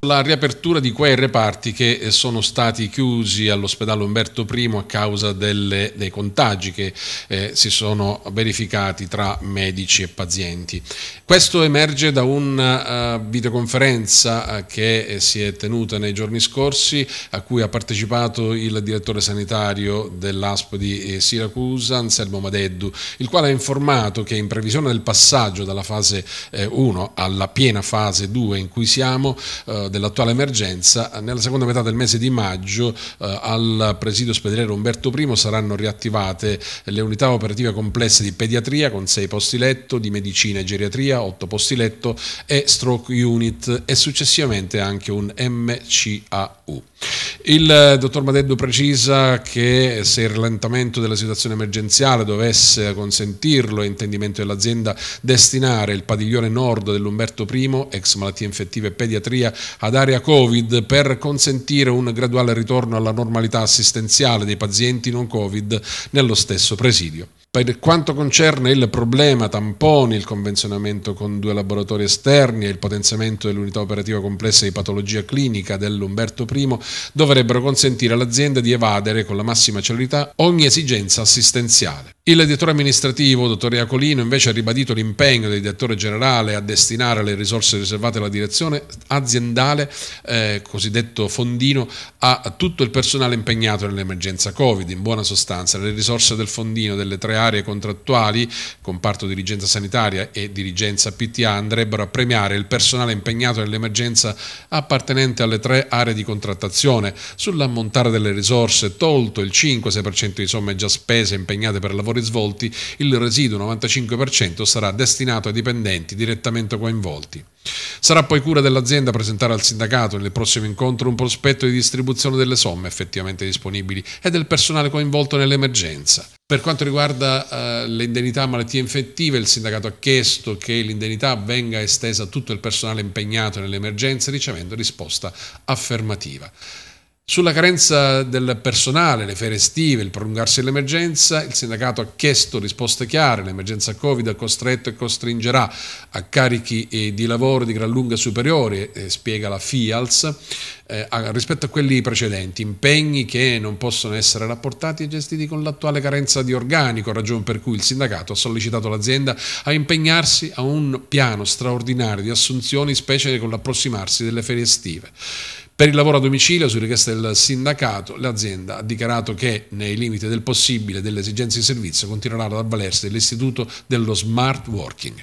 La riapertura di quei reparti che eh, sono stati chiusi all'ospedale Umberto I a causa delle, dei contagi che eh, si sono verificati tra medici e pazienti. Questo emerge da una uh, eh, videoconferenza eh, che si è tenuta nei giorni scorsi a cui ha partecipato il direttore sanitario dell'ASP di Siracusa, Anselmo Madeddu, il quale ha informato che in previsione del passaggio dalla fase 1 alla piena fase 2 in cui siamo, dell'attuale emergenza, nella seconda metà del mese di maggio eh, al presidio ospedaliero Umberto I saranno riattivate le unità operative complesse di pediatria con 6 posti letto, di medicina e geriatria 8 posti letto e stroke unit e successivamente anche un MCAU. Il eh, dottor Madeddu precisa che se il rallentamento della situazione emergenziale dovesse consentirlo è intendimento dell'azienda destinare il padiglione nord dell'Umberto I, ex malattie infettive e pediatria, ad area Covid per consentire un graduale ritorno alla normalità assistenziale dei pazienti non Covid nello stesso presidio. Per quanto concerne il problema tamponi, il convenzionamento con due laboratori esterni e il potenziamento dell'unità operativa complessa di patologia clinica dell'Umberto I, dovrebbero consentire all'azienda di evadere con la massima celerità ogni esigenza assistenziale. Il direttore amministrativo, dottor Iacolino, invece ha ribadito l'impegno del direttore generale a destinare le risorse riservate alla direzione aziendale, eh, cosiddetto fondino, a tutto il personale impegnato nell'emergenza Covid. In buona sostanza, le risorse del fondino delle tre aree contrattuali, comparto dirigenza sanitaria e dirigenza PTA, andrebbero a premiare il personale impegnato nell'emergenza appartenente alle tre aree di contrattazione. Sull'ammontare delle risorse, tolto il 5-6% di somme già spese e impegnate per lavori risvolti, il residuo 95% sarà destinato ai dipendenti direttamente coinvolti. Sarà poi cura dell'azienda presentare al sindacato nel prossimo incontro un prospetto di distribuzione delle somme effettivamente disponibili e del personale coinvolto nell'emergenza. Per quanto riguarda uh, le indennità malattie infettive, il sindacato ha chiesto che l'indennità venga estesa a tutto il personale impegnato nell'emergenza ricevendo risposta affermativa. Sulla carenza del personale, le ferie estive, il prolungarsi dell'emergenza, il sindacato ha chiesto risposte chiare, l'emergenza Covid ha costretto e costringerà a carichi eh, di lavoro di gran lunga superiori, eh, spiega la FIALS, eh, rispetto a quelli precedenti, impegni che non possono essere rapportati e gestiti con l'attuale carenza di organico, ragione per cui il sindacato ha sollecitato l'azienda a impegnarsi a un piano straordinario di assunzioni, specie con l'approssimarsi delle ferie estive. Per il lavoro a domicilio, su richiesta del sindacato, l'azienda ha dichiarato che, nei limiti del possibile delle esigenze di servizio, continuerà ad avvalersi dell'istituto dello smart working.